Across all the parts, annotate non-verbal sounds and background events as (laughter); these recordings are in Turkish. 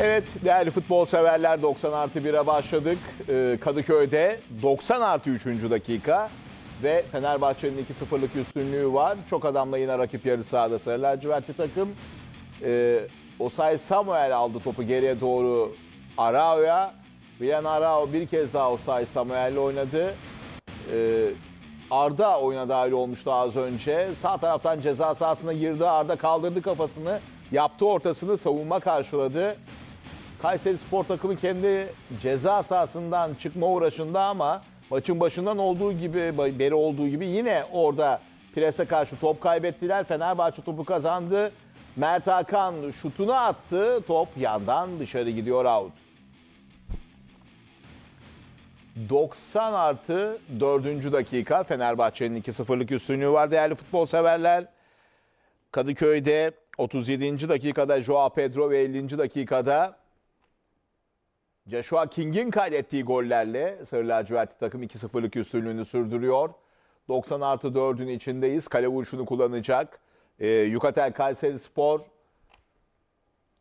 Evet değerli futbol severler 90 artı 1'e başladık. Ee, Kadıköy'de 90 artı 3. dakika ve Fenerbahçe'nin 2-0'lık üstünlüğü var. Çok adamla yine rakip yarı sahada sarı lacivertli takım. Ee, Osay Samuel aldı topu geriye doğru Arao'ya. Bilen Arao bir kez daha Osay Samuel'le oynadı. Ee, Arda oyuna dahil olmuştu az önce. Sağ taraftan ceza sahasına girdi. Arda kaldırdı kafasını. yaptı ortasını savunma karşıladı. Kayseri Spor takımı kendi ceza sahasından çıkma uğraşında ama maçın başından olduğu gibi beri olduğu gibi yine orada prese karşı top kaybettiler. Fenerbahçe topu kazandı. Mert Hakan şutunu attı. Top yandan dışarı gidiyor out. 90 artı 4. dakika Fenerbahçe'nin 2-0'lık üstünlüğü var değerli futbol severler. Kadıköy'de 37. dakikada Joao Pedro ve 50. dakikada Joshua King'in kaydettiği gollerle Sarı Lacivertli takım 2-0'lık üstünlüğünü sürdürüyor. 90 artı 4'ün içindeyiz. Kale vuruşunu kullanacak. E, Yukatel Kayseri Spor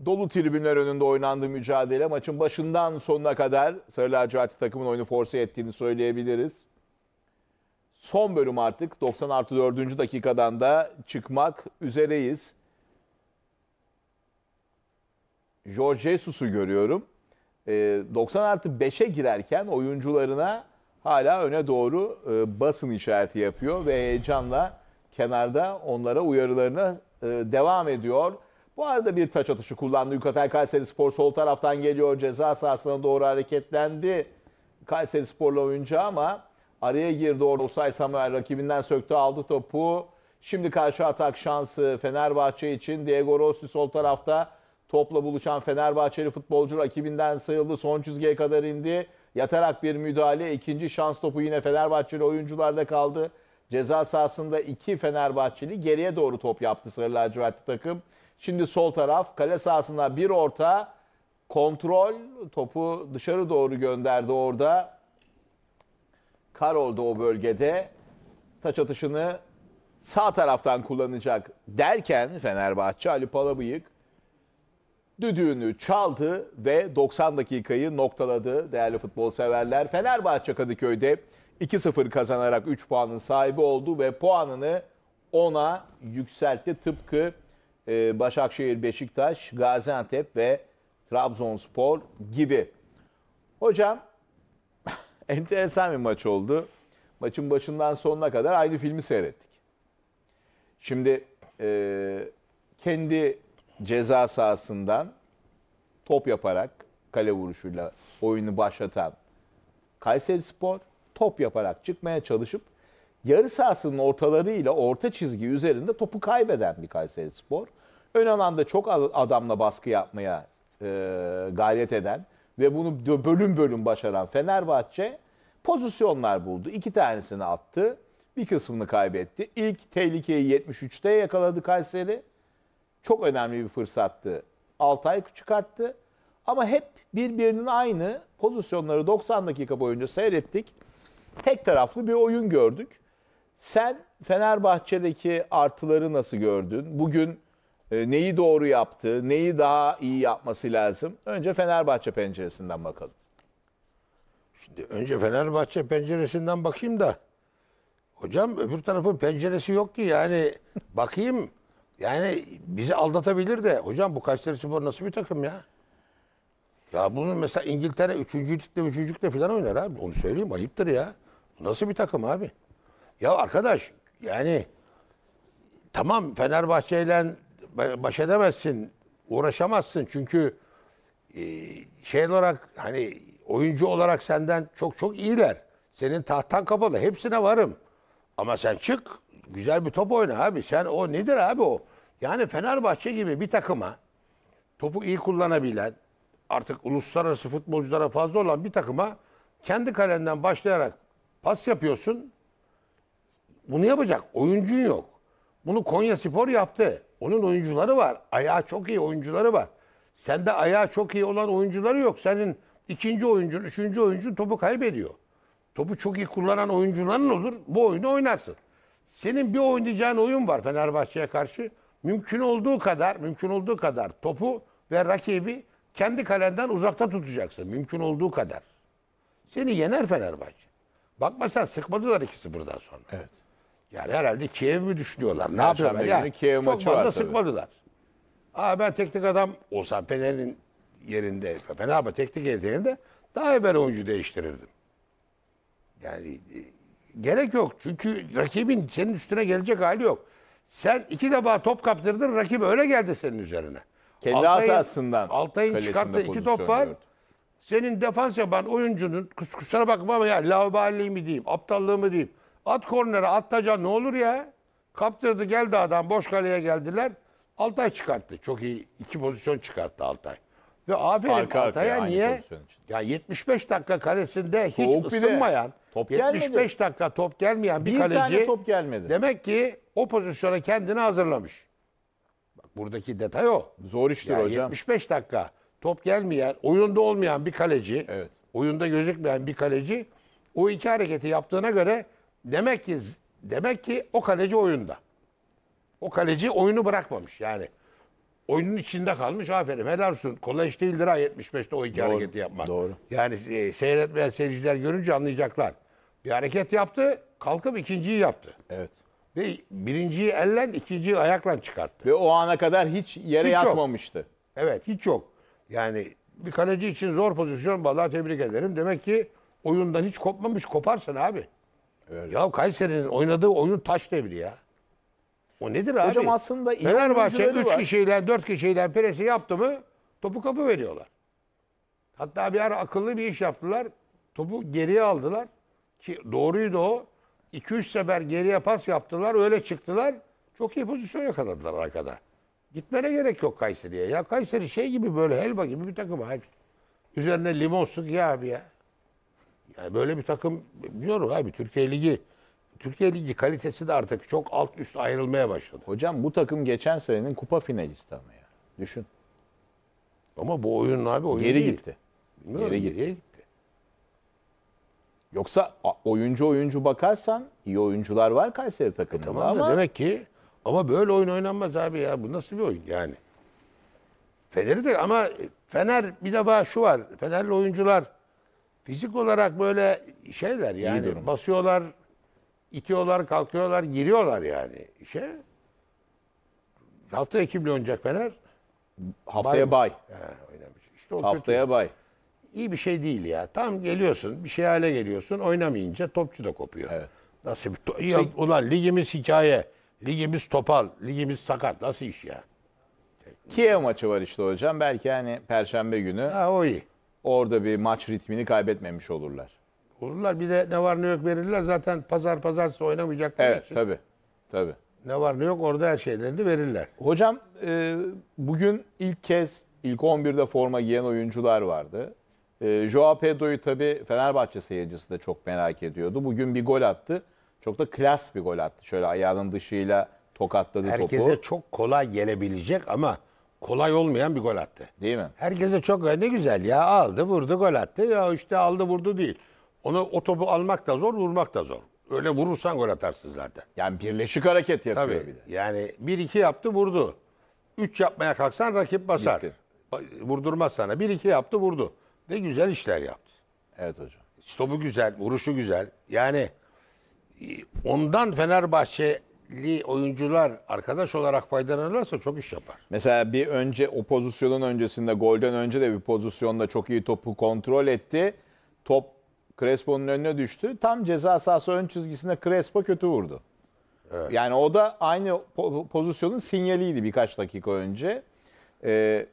dolu tribünler önünde oynandığı mücadele. Maçın başından sonuna kadar Sarı Lacivertli takımın oyunu force ettiğini söyleyebiliriz. Son bölüm artık 90 artı 4. dakikadan da çıkmak üzereyiz. Jorge Jesus'u görüyorum. 90 ee, artı 5'e girerken oyuncularına hala öne doğru e, basın işareti yapıyor ve heyecanla kenarda onlara uyarılarına e, devam ediyor. Bu arada bir taç atışı kullandı. Yukatel Kayseri Spor sol taraftan geliyor. Ceza sahasına doğru hareketlendi. Kayseri Spor'la oyuncu ama araya girdi orada Osay Samuel rakibinden söktü aldı topu. Şimdi karşı atak şansı Fenerbahçe için. Diego Rossi sol tarafta Topla buluşan Fenerbahçeli futbolcu rakibinden sayıldı. Son çizgiye kadar indi. Yatarak bir müdahale. ikinci şans topu yine Fenerbahçeli oyuncularda kaldı. Ceza sahasında iki Fenerbahçeli geriye doğru top yaptı Sarı Lacivertli takım. Şimdi sol taraf kale sahasına bir orta kontrol topu dışarı doğru gönderdi orada. Kar oldu o bölgede. Taç atışını sağ taraftan kullanacak derken Fenerbahçe Ali Palabıyık düdüğünü çaldı ve 90 dakikayı noktaladı değerli futbol severler. Fenerbahçe Kadıköy'de 2-0 kazanarak 3 puanın sahibi oldu ve puanını 10'a yükseltti. Tıpkı e, Başakşehir, Beşiktaş, Gaziantep ve Trabzonspor gibi. Hocam (laughs) enteresan bir maç oldu. Maçın başından sonuna kadar aynı filmi seyrettik. Şimdi e, kendi ceza sahasından top yaparak kale vuruşuyla oyunu başlatan Kayseri Spor top yaparak çıkmaya çalışıp yarı sahasının ortalarıyla orta çizgi üzerinde topu kaybeden bir Kayseri Spor. Ön alanda çok adamla baskı yapmaya e, gayret eden ve bunu bölüm bölüm başaran Fenerbahçe pozisyonlar buldu. İki tanesini attı. Bir kısmını kaybetti. İlk tehlikeyi 73'te yakaladı Kayseri çok önemli bir fırsattı. Altay çıkarttı. Ama hep birbirinin aynı pozisyonları 90 dakika boyunca seyrettik. Tek taraflı bir oyun gördük. Sen Fenerbahçe'deki artıları nasıl gördün? Bugün e, neyi doğru yaptı, neyi daha iyi yapması lazım? Önce Fenerbahçe penceresinden bakalım. Şimdi önce Fenerbahçe penceresinden bakayım da. Hocam öbür tarafın penceresi yok ki yani bakayım yani bizi aldatabilir de hocam bu Kayseri Spor nasıl bir takım ya? Ya bunun mesela İngiltere 3. ligde 3. ligde falan oynar abi. Onu söyleyeyim ayıptır ya. Nasıl bir takım abi? Ya arkadaş yani tamam Fenerbahçe ile baş edemezsin. Uğraşamazsın çünkü e, şey olarak hani oyuncu olarak senden çok çok iyiler. Senin tahtan kapalı. Hepsine varım. Ama sen çık Güzel bir top oyna abi. Sen o nedir abi o? Yani Fenerbahçe gibi bir takıma topu iyi kullanabilen, artık uluslararası futbolculara fazla olan bir takıma kendi kalenden başlayarak pas yapıyorsun. Bunu yapacak oyuncun yok. Bunu Konya Spor yaptı. Onun oyuncuları var. Ayağı çok iyi oyuncuları var. Sende ayağı çok iyi olan oyuncuları yok. Senin ikinci oyuncun, üçüncü oyuncun topu kaybediyor. Topu çok iyi kullanan oyuncuların olur. Bu oyunu oynarsın. Senin bir oynayacağın oyun var Fenerbahçe'ye karşı. Mümkün olduğu kadar, mümkün olduğu kadar topu ve rakibi kendi kalenden uzakta tutacaksın. Mümkün olduğu kadar. Seni yener Fenerbahçe. Bakma sen sıkmadılar ikisi buradan sonra. Evet. Yani herhalde Kiev mi düşünüyorlar? Ne yapıyorlar? Ya, Kiev çok maçı fazla var sıkmadılar. Aa ben teknik adam olsam Fener'in yerinde, Fenerbahçe teknik yerinde daha evvel oyuncu değiştirirdim. Yani e, Gerek yok. Çünkü rakibin senin üstüne gelecek hali yok. Sen iki defa top kaptırdın, rakip öyle geldi senin üzerine. Kendi Altay'ın, hatasından. Altay'ın çıkarttığı iki top var. Senin defans yapan oyuncunun, kusura bakma ama ya laubali mi diyeyim, aptallığı mı diyeyim. At kornere, at ne olur ya. Kaptırdı geldi adam, boş kaleye geldiler. Altay çıkarttı. Çok iyi iki pozisyon çıkarttı Altay. Ve aferin Arka Altay'a niye? Ya 75 dakika kalesinde Soğuk hiç ısınmayan, Top 75 gelmedi. dakika top gelmeyen bir, bir kaleci tane top gelmedi. Demek ki o pozisyona kendini hazırlamış. Bak buradaki detay o. Zor iştir yani hocam. 75 dakika top gelmeyen, oyunda olmayan bir kaleci, evet. oyunda gözükmeyen bir kaleci o iki hareketi yaptığına göre demek ki demek ki o kaleci oyunda. O kaleci oyunu bırakmamış yani. Oyunun içinde kalmış aferin helal olsun. Kolay iş değildir ha 75'te o iki Doğru. hareketi yapmak. Doğru. Yani e, seyretmeyen seyirciler görünce anlayacaklar. Bir hareket yaptı, kalkıp ikinciyi yaptı. Evet. Ve birinciyi elle, ikinciyi ayakla çıkarttı. Ve o ana kadar hiç yere hiç yatmamıştı. Yok. Evet, hiç yok. Yani bir kaleci için zor pozisyon. Vallahi tebrik ederim. Demek ki oyundan hiç kopmamış. Koparsın abi. Öyle. Ya Kayseri'nin oynadığı oyun taş devri ya. O nedir abi? Hocam aslında iyi Fenerbahçe 3 kişiyle 4 kişiyle presi yaptı mı topu kapı veriyorlar. Hatta bir ara akıllı bir iş yaptılar. Topu geriye aldılar. Ki doğruydu o. 2-3 sefer geriye pas yaptılar. Öyle çıktılar. Çok iyi pozisyon yakaladılar arkada. Gitmene gerek yok Kayseri'ye. Ya Kayseri şey gibi böyle helva gibi bir takım abi. Üzerine limon sık ya abi ya. Yani böyle bir takım biliyorum abi Türkiye Ligi. Türkiye Ligi kalitesi de artık çok alt üst ayrılmaya başladı. Hocam bu takım geçen senenin kupa finalisti ama ya. Düşün. Ama bu oyun abi oyun Geri değil. gitti. Bilmiyorum, Geri gitti. Geriye gitti. Yoksa oyuncu oyuncu bakarsan iyi oyuncular var Kayseri takımında e tamam ama... demek ki ama böyle oyun oynanmaz abi ya. Bu nasıl bir oyun yani? Fener'i de ama Fener bir defa şu var. Fenerli oyuncular fizik olarak böyle şeyler yani İyidir. basıyorlar, itiyorlar, kalkıyorlar, giriyorlar yani işe. Haftaya kimle oynayacak Fener? Haftaya bay. bay. Ha, İşte o Haftaya kötü. bay iyi bir şey değil ya. Tam geliyorsun bir şey hale geliyorsun oynamayınca topçu da kopuyor. Evet. Nasıl bir to- ya, ulan ligimiz hikaye, ligimiz topal, ligimiz sakat nasıl iş ya? Kiev maçı var işte hocam. Belki hani perşembe günü Ha o iyi. orada bir maç ritmini kaybetmemiş olurlar. Olurlar bir de ne var ne yok verirler zaten pazar pazarsa oynamayacakları Evet için. tabii. Tabii. Ne var ne yok orada her şeylerini verirler. Hocam e, bugün ilk kez ilk 11'de forma giyen oyuncular vardı. E, Joao Pedro'yu tabii Fenerbahçe seyircisi de çok merak ediyordu. Bugün bir gol attı. Çok da klas bir gol attı. Şöyle ayağının dışıyla tokatladı Herkese topu. Herkese çok kolay gelebilecek ama kolay olmayan bir gol attı. Değil mi? Herkese çok ne güzel ya aldı vurdu gol attı ya işte aldı vurdu değil. Onu o topu almak da zor vurmak da zor. Öyle vurursan gol atarsın zaten. Yani birleşik hareket yapıyor Tabii, bir de. Yani bir iki yaptı vurdu. Üç yapmaya kalksan rakip basar. Gitti. Vurdurmaz sana. Bir iki yaptı vurdu. Ve güzel işler yaptı. Evet hocam. Stopu güzel, vuruşu güzel. Yani e, ondan Fenerbahçeli oyuncular arkadaş olarak faydalanırlarsa çok iş yapar. Mesela bir önce o pozisyonun öncesinde golden önce de bir pozisyonda çok iyi topu kontrol etti. Top Crespo'nun önüne düştü. Tam ceza sahası ön çizgisinde Crespo kötü vurdu. Evet. Yani o da aynı pozisyonun sinyaliydi birkaç dakika önce. Ee,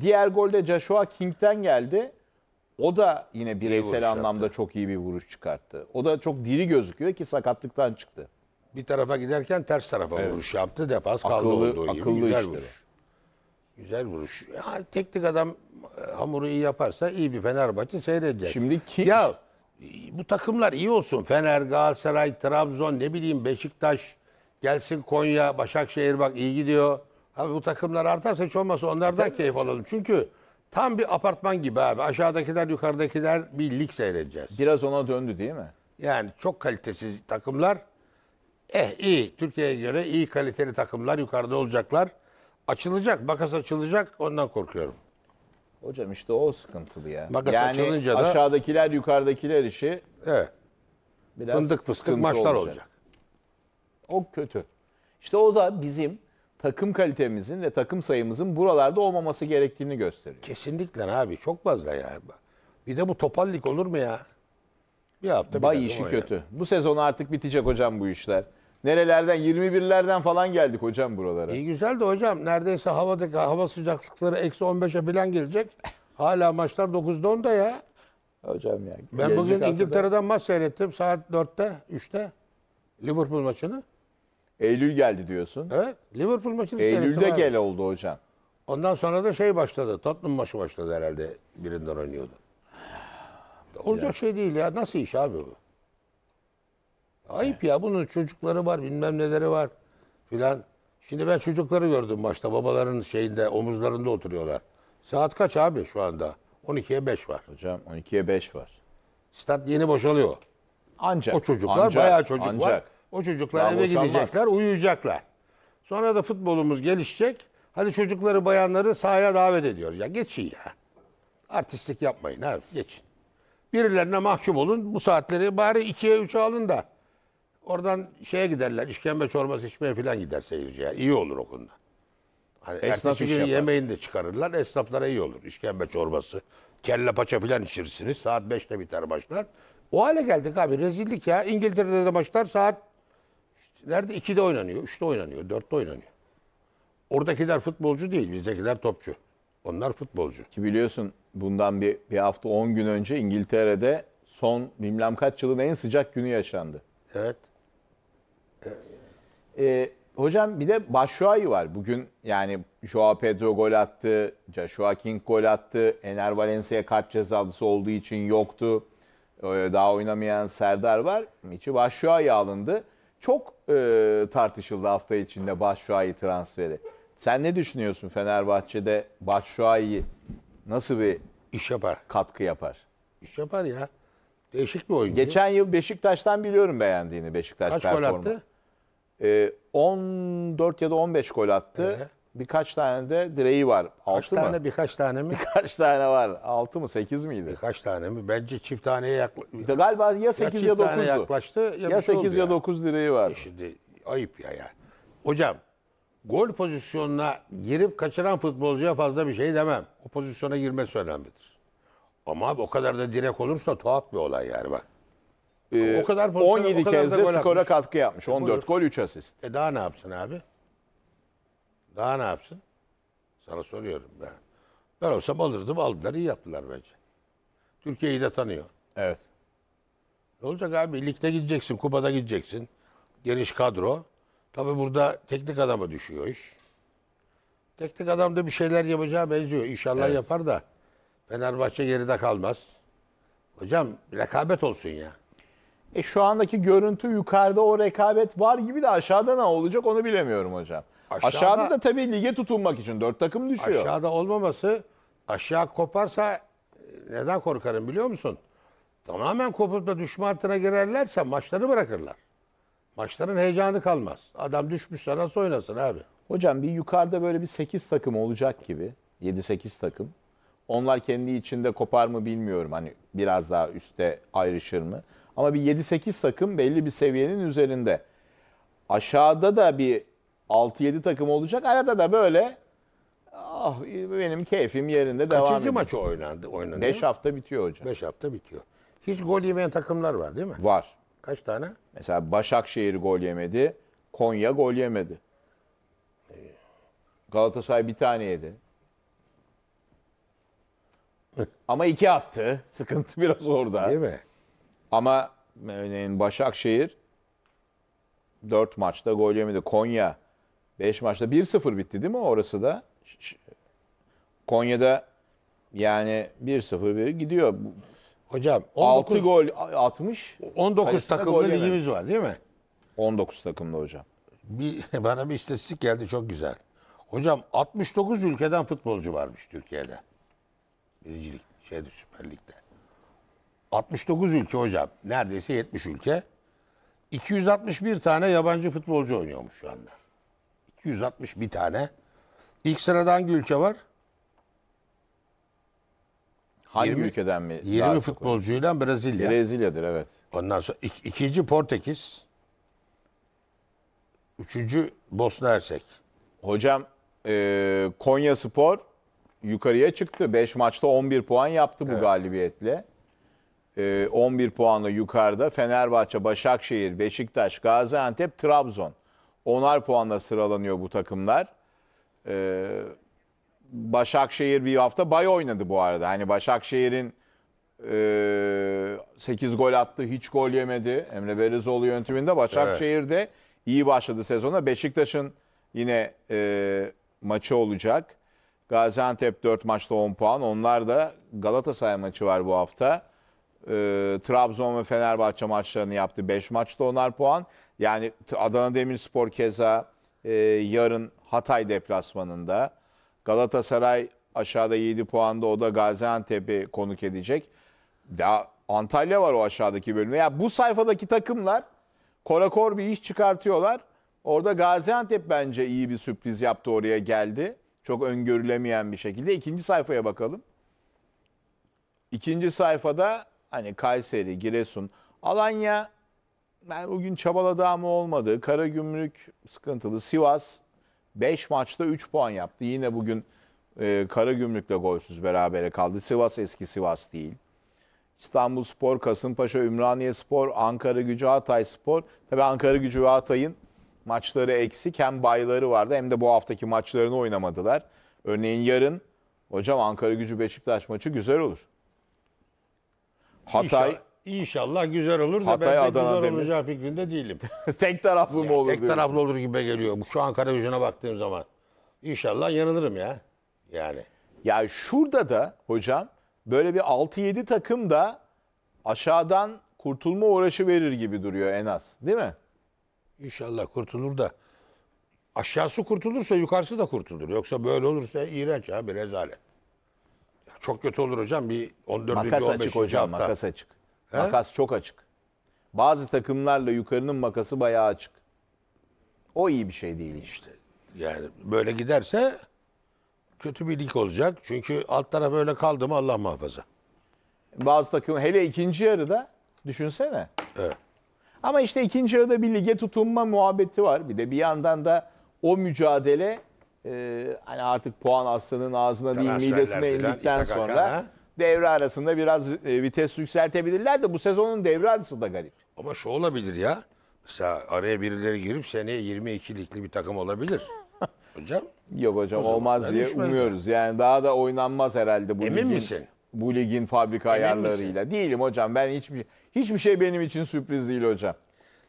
Diğer golde Joshua King'den geldi. O da yine bireysel anlamda yaptı. çok iyi bir vuruş çıkarttı. O da çok diri gözüküyor ki sakatlıktan çıktı. Bir tarafa giderken ters tarafa evet. vuruş yaptı. Defans kaldı olduğu gibi. Akıllı güzel işte. vuruş. Güzel vuruş. Ya, teknik adam e, hamuru iyi yaparsa iyi bir Fenerbahçe seyredecek. Şimdi King... Ya e, bu takımlar iyi olsun. Fener, Galatasaray, Trabzon, ne bileyim Beşiktaş, gelsin Konya, Başakşehir bak iyi gidiyor. Abi bu takımlar artarsa hiç olmasa onlardan keyif alalım. Çünkü tam bir apartman gibi abi. Aşağıdakiler yukarıdakiler bir lig seyredeceğiz. Biraz ona döndü değil mi? Yani çok kalitesiz takımlar. Eh iyi. Türkiye'ye göre iyi kaliteli takımlar yukarıda olacaklar. Açılacak. Makas açılacak. Ondan korkuyorum. Hocam işte o sıkıntılı ya. Makas yani açılınca da- aşağıdakiler yukarıdakiler işi Evet. biraz Fındık fıstık maçlar olacak. olacak. O kötü. İşte o da bizim takım kalitemizin ve takım sayımızın buralarda olmaması gerektiğini gösteriyor. Kesinlikle abi çok fazla ya. Bir de bu topal olur mu ya? Bir hafta Bay işi kötü. Yani. Bu sezon artık bitecek hocam bu işler. Nerelerden 21'lerden falan geldik hocam buralara. İyi güzel de hocam neredeyse havadaki hava sıcaklıkları eksi 15'e falan gelecek. Hala maçlar 9'da 10'da ya. Hocam ya. Ben bugün İngiltere'den maç seyrettim saat 4'te 3'te Liverpool maçını. Eylül geldi diyorsun. Evet. Liverpool maçını Eylül'de gel oldu hocam. Ondan sonra da şey başladı. Tottenham maçı başladı herhalde. Birinden oynuyordu. Olacak şey değil ya. Nasıl iş abi bu? Ayıp ya. Bunun çocukları var, bilmem neleri var filan. Şimdi ben çocukları gördüm başta Babaların şeyinde, omuzlarında oturuyorlar. Saat kaç abi şu anda? 12'ye 5 var. Hocam 12'ye 5 var. Stat yeni boşalıyor. Ancak. O çocuklar ancak, bayağı çocuk var. O çocuklar Ya eve boşanmaz. gidecekler, uyuyacaklar. Sonra da futbolumuz gelişecek. Hadi çocukları, bayanları sahaya davet ediyoruz. Ya geçin ya. Artistlik yapmayın abi, geçin. Birilerine mahkum olun. Bu saatleri bari ikiye 3'e alın da. Oradan şeye giderler, işkembe çorbası içmeye falan gider seyirciye. İyi olur o konuda. Hani Esnaf ertesi gün yapar. yemeğini de çıkarırlar. Esnaflara iyi olur. İşkembe çorbası, kelle paça falan içirsiniz. Saat 5'te biter maçlar. O hale geldik abi. Rezillik ya. İngiltere'de de maçlar saat nerede? de oynanıyor, 3'te oynanıyor, 4'te oynanıyor. Oradakiler futbolcu değil, bizdekiler topçu. Onlar futbolcu. Ki biliyorsun bundan bir, bir hafta 10 gün önce İngiltere'de son bilmem kaç yılın en sıcak günü yaşandı. Evet. evet. Ee, hocam bir de Başşuayi var. Bugün yani Joao Pedro gol attı, Joshua King gol attı, Ener Valencia kart cezalısı olduğu için yoktu. E, daha oynamayan Serdar var. Miçi Başşuayi alındı çok e, tartışıldı hafta içinde Başşuayi transferi. Sen ne düşünüyorsun Fenerbahçe'de Başşuayi nasıl bir iş yapar. katkı yapar? İş yapar ya. Değişik bir oyuncu. Geçen yıl Beşiktaş'tan biliyorum beğendiğini Beşiktaş Kaç gol attı? E, 14 ya da 15 gol attı. Ee? Birkaç tane de direği var. Altı Kaç mı? tane birkaç tane mi? Birkaç tane var. Altı mı sekiz miydi? Birkaç tane mi? Bence çift taneye yaklaştı. Galiba ya sekiz ya, dokuzdu. yaklaştı ya, ya şey sekiz ya dokuz direği var. E Şimdi ayıp ya yani. Hocam gol pozisyonuna girip kaçıran futbolcuya fazla bir şey demem. O pozisyona girmesi önemlidir. Ama abi o kadar da direk olursa tuhaf bir olay yani bak. Ee, o kadar pozisyon, 17 o kadar kez de skora atmış. katkı yapmış. 14 e Buyur. gol 3 asist. E daha ne yapsın abi? Daha ne yapsın? Sana soruyorum ben. Ben olsam alırdım aldılar iyi yaptılar bence. Türkiye'yi de tanıyor. Evet. Ne olacak abi? Ligde gideceksin, kupada gideceksin. Geniş kadro. Tabi burada teknik adamı düşüyor iş. Teknik adam da bir şeyler yapacağı benziyor. İnşallah Evet. yapar da Fenerbahçe geride kalmaz. Hocam rekabet olsun ya. E şu andaki görüntü yukarıda o rekabet var gibi de aşağıda ne olacak onu bilemiyorum hocam. Aşağıda, aşağıda da tabii lige tutunmak için dört takım düşüyor. Aşağıda olmaması aşağı koparsa e, neden korkarım biliyor musun? Tamamen kopup da düşme hattına girerlerse maçları bırakırlar. Maçların heyecanı kalmaz. Adam düşmüşse nasıl oynasın abi? Hocam bir yukarıda böyle bir 8 takım olacak gibi. 7-8 takım. Onlar kendi içinde kopar mı bilmiyorum. Hani biraz daha üste ayrışır mı? Ama bir 7-8 takım belli bir seviyenin üzerinde. Aşağıda da bir 6-7 takım olacak. Arada da böyle ah benim keyfim yerinde devam ediyor. Kaçıncı maç oynandı? oynandı? 5 hafta bitiyor hocam. 5 hafta bitiyor. Hiç gol yemeyen takımlar var değil mi? Var. Kaç tane? Mesela Başakşehir gol yemedi. Konya gol yemedi. Galatasaray bir tane yedi. (laughs) Ama iki attı. Sıkıntı biraz orada. Değil mi? Ama örneğin Başakşehir dört maçta gol yemedi. Konya 5 maçta 1-0 bitti değil mi orası da? Konya'da yani 1-0 gidiyor. Hocam 19, 6 gol 60. 19 takımlı ligimiz var değil mi? 19 takımlı hocam. Bir, (laughs) bana bir istatistik geldi çok güzel. Hocam 69 ülkeden futbolcu varmış Türkiye'de. Birincilik şeyde Süper Lig'de. 69 ülke hocam. Neredeyse 70 ülke. 261 tane yabancı futbolcu oynuyormuş şu anda. 260 bir tane. İlk sıradan ülke var. Hangi 20, ülkeden mi? 20 futbolcuyla Brezilya. Brezilya'dır evet. Ondan sonra ik, ikinci Portekiz. Üçüncü Bosna Hersek. Hocam e, Konya Spor yukarıya çıktı. 5 maçta 11 puan yaptı bu evet. galibiyetle. E, 11 puanla yukarıda Fenerbahçe, Başakşehir, Beşiktaş, Gaziantep, Trabzon. Onar puanla sıralanıyor bu takımlar. Ee, Başakşehir bir hafta bay oynadı bu arada. Hani Başakşehir'in e, 8 gol attı, hiç gol yemedi. Emre Belizoğlu yönetiminde Başakşehir'de evet. iyi başladı sezona. Beşiktaş'ın yine e, maçı olacak. Gaziantep 4 maçta 10 puan. Onlar da Galatasaray maçı var bu hafta. E, Trabzon ve Fenerbahçe maçlarını yaptı. 5 maçta onar puan. Yani Adana Demirspor keza e, yarın Hatay deplasmanında. Galatasaray aşağıda 7 puanda o da Gaziantep'i konuk edecek. Daha Antalya var o aşağıdaki bölümde. Ya yani bu sayfadaki takımlar korakor bir iş çıkartıyorlar. Orada Gaziantep bence iyi bir sürpriz yaptı oraya geldi. Çok öngörülemeyen bir şekilde. İkinci sayfaya bakalım. İkinci sayfada hani Kayseri, Giresun, Alanya yani o gün çabaladı ama olmadı. Karagümrük sıkıntılı. Sivas 5 maçta 3 puan yaptı. Yine bugün e, Karagümrük'le golsüz berabere kaldı. Sivas eski Sivas değil. İstanbul Spor, Kasımpaşa, Ümraniye Spor, Ankara Gücü, Hatay Spor. Tabi Ankara Gücü ve Hatay'ın maçları eksik. Hem bayları vardı hem de bu haftaki maçlarını oynamadılar. Örneğin yarın hocam Ankara Gücü Beşiktaş maçı güzel olur. Hatay İnşallah. İnşallah güzel olur da Hatay, ben pek Adana güzel Demir. olacağı fikrinde değilim. (laughs) tek taraflı mı olur? tek diyorsun? taraflı olur gibi geliyor. Bu Şu an Karagöz'üne baktığım zaman. İnşallah yanılırım ya. Yani. Ya şurada da hocam böyle bir 6-7 takım da aşağıdan kurtulma uğraşı verir gibi duruyor en az. Değil mi? İnşallah kurtulur da. Aşağısı kurtulursa yukarısı da kurtulur. Yoksa böyle olursa iğrenç abi rezalet. Ya Çok kötü olur hocam. Bir 14. Makas 15. açık hocam, hafta. makas açık. He? Makas çok açık. Bazı takımlarla yukarının makası bayağı açık. O iyi bir şey değil işte. Yani böyle giderse kötü bir lig olacak. Çünkü alt taraf öyle kaldı mı Allah muhafaza. Bazı takım hele ikinci yarıda düşünsene. Evet. Ama işte ikinci yarıda bir lige tutunma muhabbeti var. Bir de bir yandan da o mücadele e, hani artık puan aslanın ağzına değil midesine indikten sonra ha? devre arasında biraz e, vites yükseltebilirler de bu sezonun devre arası da garip. Ama şu olabilir ya. Mesela araya birileri girip seneye 22'likli bir takım olabilir. (laughs) Hocam. Yok hocam olmaz diye düşmez umuyoruz. Yani daha da oynanmaz herhalde bu Emin ligin. misin? Bu ligin fabrika Emin ayarlarıyla. Değilim hocam. Ben hiçbir şey, hiçbir şey benim için sürpriz değil hocam.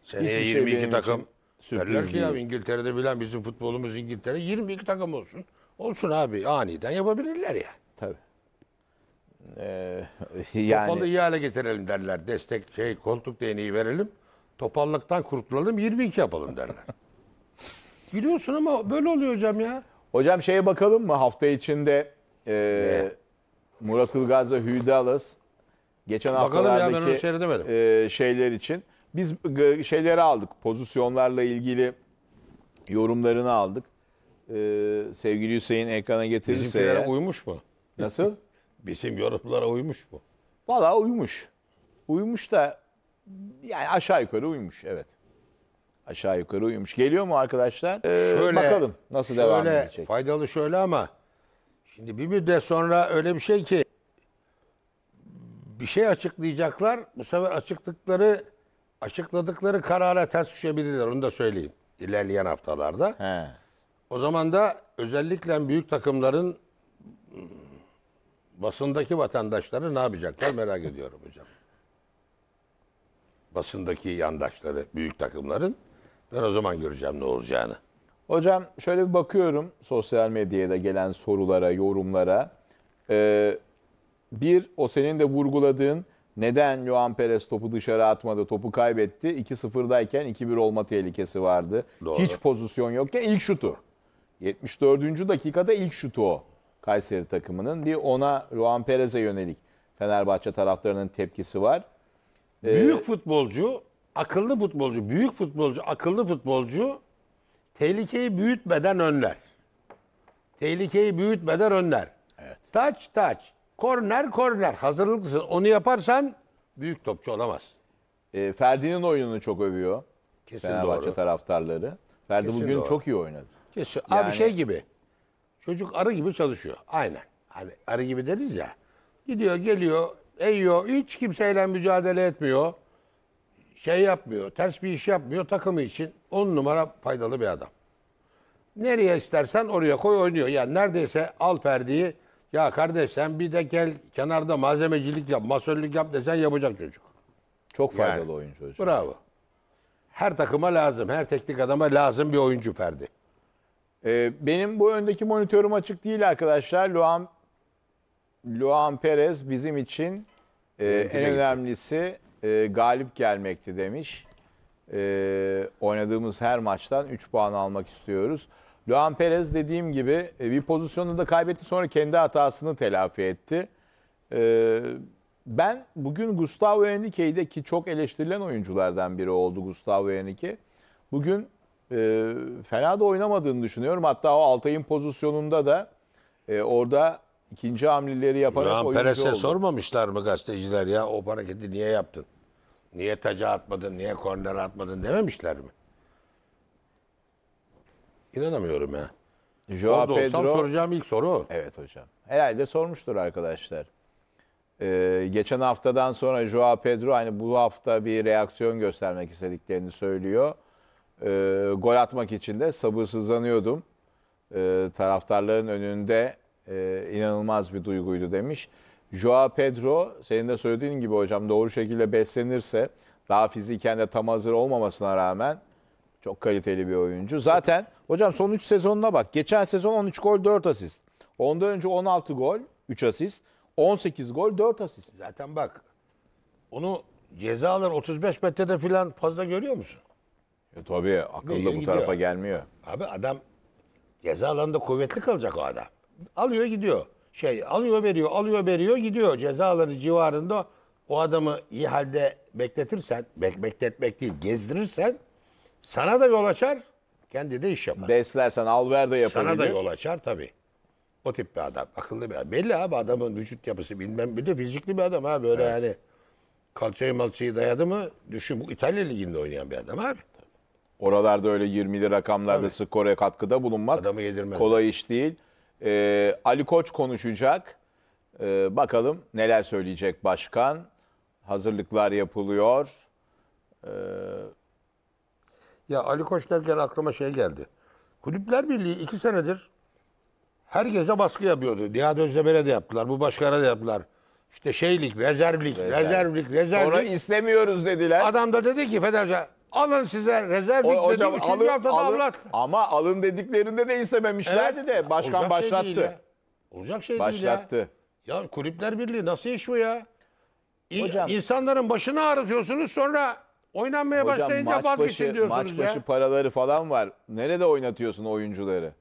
Seneye Hiçbir 22 şey benim takım. için sürpriz Derler ki ya İngiltere'de bilen bizim futbolumuz İngiltere 22 takım olsun. Olsun abi aniden yapabilirler ya. Tabii e, yani... Topalı iyi hale getirelim derler. Destek şey koltuk değneği verelim. Topallıktan kurtulalım 22 yapalım derler. (laughs) Gidiyorsun ama böyle oluyor hocam ya. Hocam şeye bakalım mı hafta içinde e, Murat Ilgaz ve geçen Bakalım haftalardaki ya, ben e, şeyler için biz e, şeyleri aldık pozisyonlarla ilgili yorumlarını aldık. E, sevgili Hüseyin ekrana getirirse. Bizimkilere uymuş mu? Nasıl? (laughs) Bizim yorumlara uymuş mu? Valla uymuş. Uymuş da yani aşağı yukarı uymuş evet. Aşağı yukarı uymuş. Geliyor mu arkadaşlar? Ee, şöyle, bakalım nasıl şöyle, devam edecek. Faydalı şöyle ama şimdi bir müddet sonra öyle bir şey ki bir şey açıklayacaklar. Bu sefer açıklıkları açıkladıkları karara ters düşebilirler. Onu da söyleyeyim. İlerleyen haftalarda. He. O zaman da özellikle büyük takımların basındaki vatandaşları ne yapacaklar merak ediyorum hocam. Basındaki yandaşları, büyük takımların ben o zaman göreceğim ne olacağını. Hocam şöyle bir bakıyorum sosyal medyaya da gelen sorulara, yorumlara. Ee, bir, o senin de vurguladığın neden Joan Perez topu dışarı atmadı, topu kaybetti? 2-0'dayken 2-1 olma tehlikesi vardı. Doğru. Hiç pozisyon yokken ilk şutu. 74. dakikada ilk şutu o. Kayseri takımının. Bir ona Juan Perez'e yönelik Fenerbahçe taraftarının tepkisi var. Ee, büyük ee, futbolcu, akıllı futbolcu, büyük futbolcu, akıllı futbolcu tehlikeyi büyütmeden önler. Tehlikeyi büyütmeden önler. Evet. Taç taç, korner korner hazırlıklısın. Onu yaparsan büyük topçu olamaz. E, ee, Ferdi'nin oyununu çok övüyor. Kesin Fenerbahçe doğru. taraftarları. Ferdi Kesin bugün doğru. çok iyi oynadı. Kesin. Yani, Abi şey gibi. Çocuk arı gibi çalışıyor. Aynen. Hani arı gibi deriz ya. Gidiyor, geliyor, eğiyor. Hiç kimseyle mücadele etmiyor. Şey yapmıyor, ters bir iş yapmıyor. Takımı için on numara faydalı bir adam. Nereye istersen oraya koy oynuyor. Yani neredeyse al Ferdi'yi ya kardeş sen bir de gel kenarda malzemecilik yap, masörlük yap desen yapacak çocuk. Çok faydalı yani. oyuncu hocam. Bravo. Her takıma lazım, her teknik adama lazım bir oyuncu Ferdi. Ee, benim bu öndeki monitörüm açık değil arkadaşlar. Luan, Luan Perez bizim için e, en gitti. önemlisi e, galip gelmekti demiş. E, oynadığımız her maçtan 3 puan almak istiyoruz. Luan Perez dediğim gibi e, bir pozisyonunu da kaybetti sonra kendi hatasını telafi etti. E, ben bugün Gustavo Henrique'yi de ki çok eleştirilen oyunculardan biri oldu Gustavo Henrique. Bugün e, fena da oynamadığını düşünüyorum. Hatta o Altay'ın pozisyonunda da e, orada ikinci hamleleri yaparak Ulan oyuncu Peres'e oldu. sormamışlar mı gazeteciler ya o hareketi niye yaptın? Niye taca atmadın, niye korner atmadın dememişler mi? İnanamıyorum ya. Joao Orada olsam Pedro, soracağım ilk soru o. Evet hocam. Herhalde sormuştur arkadaşlar. Ee, geçen haftadan sonra Joao Pedro hani bu hafta bir reaksiyon göstermek istediklerini söylüyor. E, gol atmak için de sabırsızlanıyordum. E, taraftarların önünde e, inanılmaz bir duyguydu demiş. Joao Pedro senin de söylediğin gibi hocam doğru şekilde beslenirse daha fiziken de tam hazır olmamasına rağmen çok kaliteli bir oyuncu. Zaten hocam son 3 sezonuna bak. Geçen sezon 13 gol 4 asist. Ondan önce 16 gol 3 asist. 18 gol 4 asist. Zaten bak onu cezalar 35 metrede filan fazla görüyor musun? E tabii akıllı bu gidiyor. tarafa gelmiyor. Abi adam ceza alanında kuvvetli kalacak o adam. Alıyor gidiyor. Şey alıyor veriyor, alıyor veriyor gidiyor. Ceza alanı civarında o adamı iyi halde bekletirsen, bek bekletmek değil gezdirirsen sana da yol açar, kendi de iş yapar. Beslersen al ver de yapabilir. Sana da yol açar tabii. O tip bir adam. Akıllı bir adam. Belli abi adamın vücut yapısı bilmem bir de fizikli bir adam ha böyle evet. yani. Kalçayı malçayı dayadı mı düşün. Bu İtalya Ligi'nde oynayan bir adam abi. Oralarda öyle 20'li rakamlarda Tabii. skora katkıda bulunmak Adamı kolay iş değil. Ee, Ali Koç konuşacak. Ee, bakalım neler söyleyecek başkan. Hazırlıklar yapılıyor. Ee, Ya Ali Koç derken aklıma şey geldi. Kulüpler Birliği iki senedir herkese baskı yapıyordu. Nihat Özdemir'e de yaptılar, bu başkana da yaptılar. İşte şeylik, rezervlik, rezervlik, rezervlik. sonra istemiyoruz dediler. Adam da dedi ki Federasyon Alın size rezerv O- bitti. Hocam alın, haftada alın, avlat. ama alın dediklerinde de istememişlerdi de başkan Olacak şey değil başlattı. ya. Olacak şey değil başlattı. ya. Ya kulüpler birliği nasıl iş bu ya? İ- Hocam- İnsanların başını ağrıtıyorsunuz sonra oynanmaya Hocam başlayınca maç vazgeçin başı, diyorsunuz maç ya. başı paraları falan var. Nerede oynatıyorsun oyuncuları?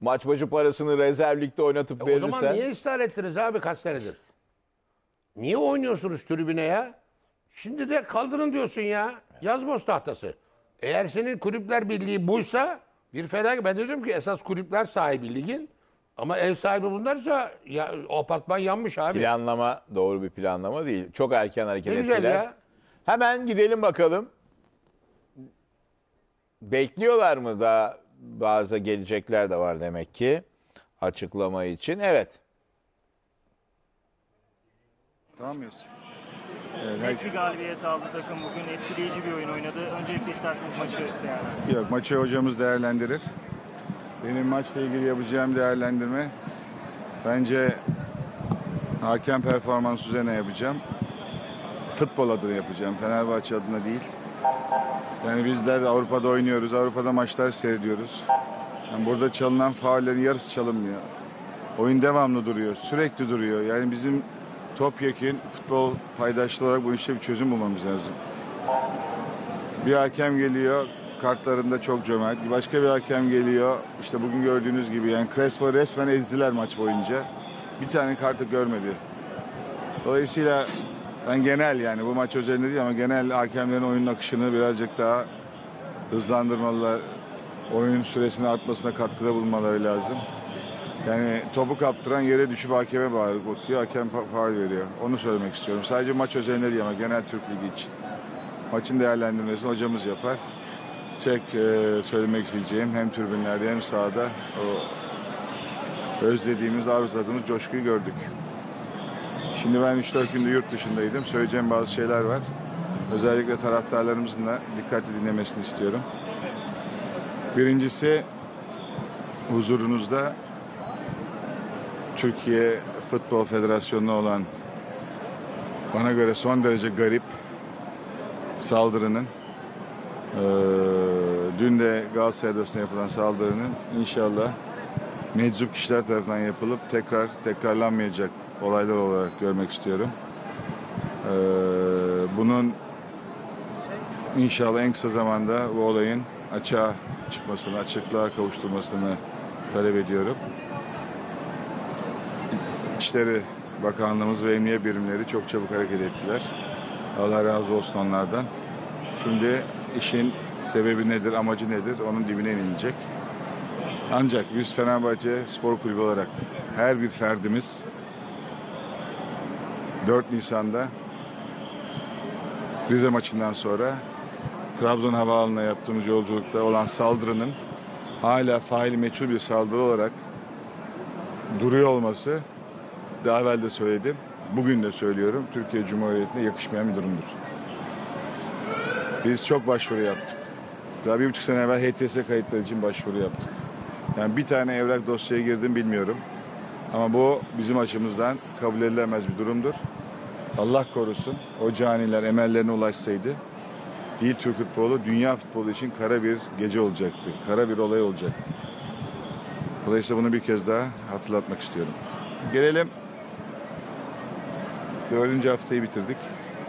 Maç başı parasını rezervlikte oynatıp e, O verirsen. zaman niye ısrar ettiniz abi kaç senedir? Niye oynuyorsunuz tribüne ya? Şimdi de kaldırın diyorsun ya. Yazboz tahtası. Eğer senin kulüpler birliği buysa bir fena ben dedim ki esas kulüpler sahibi ligin ama ev sahibi bunlarsa ya, o apartman yanmış abi. Planlama doğru bir planlama değil. Çok erken hareket ne ettiler. Ya. Hemen gidelim bakalım. Bekliyorlar mı da? bazı gelecekler de var demek ki açıklama için. Evet. Tamam mıyız? Evet, Net bir galibiyet aldı takım bugün. Etkileyici bir oyun oynadı. Öncelikle isterseniz maçı değerlendirin. Yok maçı hocamız değerlendirir. Benim maçla ilgili yapacağım değerlendirme bence hakem performans üzerine yapacağım. Futbol adına yapacağım. Fenerbahçe adına değil. Yani bizler Avrupa'da oynuyoruz. Avrupa'da maçlar seyrediyoruz. Yani burada çalınan faullerin yarısı çalınmıyor. Oyun devamlı duruyor. Sürekli duruyor. Yani bizim topyekun futbol paydaşları olarak bu işte bir çözüm bulmamız lazım. Bir hakem geliyor kartlarında çok cömert. bir Başka bir hakem geliyor işte bugün gördüğünüz gibi yani Crespo resmen ezdiler maç boyunca. Bir tane kartı görmedi. Dolayısıyla ben genel yani bu maç özelinde değil ama genel hakemlerin oyun akışını birazcık daha hızlandırmalılar. Oyun süresinin artmasına katkıda bulmaları lazım. Yani topu kaptıran yere düşüp hakeme bağırıp oturuyor. Hakem faal veriyor. Onu söylemek istiyorum. Sadece maç özelinde değil ama genel Türk Ligi için. Maçın değerlendirmesini hocamız yapar. Çek e, söylemek isteyeceğim hem türbünlerde hem sahada o özlediğimiz, arzuladığımız coşkuyu gördük. Şimdi ben 3-4 gündür yurt dışındaydım. Söyleyeceğim bazı şeyler var. Özellikle taraftarlarımızın da dikkatli dinlemesini istiyorum. Birincisi huzurunuzda Türkiye Futbol Federasyonu'na olan bana göre son derece garip saldırının e, dün de Galatasaray Adası'na yapılan saldırının inşallah meczup kişiler tarafından yapılıp tekrar tekrarlanmayacak olaylar olarak görmek istiyorum. E, bunun inşallah en kısa zamanda bu olayın açığa çıkmasını, açıklığa kavuşturmasını talep ediyorum. İçişleri Bakanlığımız ve emniyet birimleri çok çabuk hareket ettiler. Allah razı olsun onlardan. Şimdi işin sebebi nedir, amacı nedir onun dibine inilecek. Ancak biz Fenerbahçe Spor Kulübü olarak her bir ferdimiz 4 Nisan'da Rize maçından sonra Trabzon Havaalanı'na yaptığımız yolculukta olan saldırının hala fail meçhul bir saldırı olarak duruyor olması daha evvel de söyledim, bugün de söylüyorum, Türkiye Cumhuriyeti'ne yakışmayan bir durumdur. Biz çok başvuru yaptık. Daha bir buçuk sene evvel HTS kayıtları için başvuru yaptık. Yani bir tane evrak dosyaya girdim bilmiyorum. Ama bu bizim açımızdan kabul edilemez bir durumdur. Allah korusun o caniler emellerine ulaşsaydı değil Türk futbolu dünya futbolu için kara bir gece olacaktı. Kara bir olay olacaktı. Dolayısıyla bunu bir kez daha hatırlatmak istiyorum. Gelelim Dördüncü haftayı bitirdik.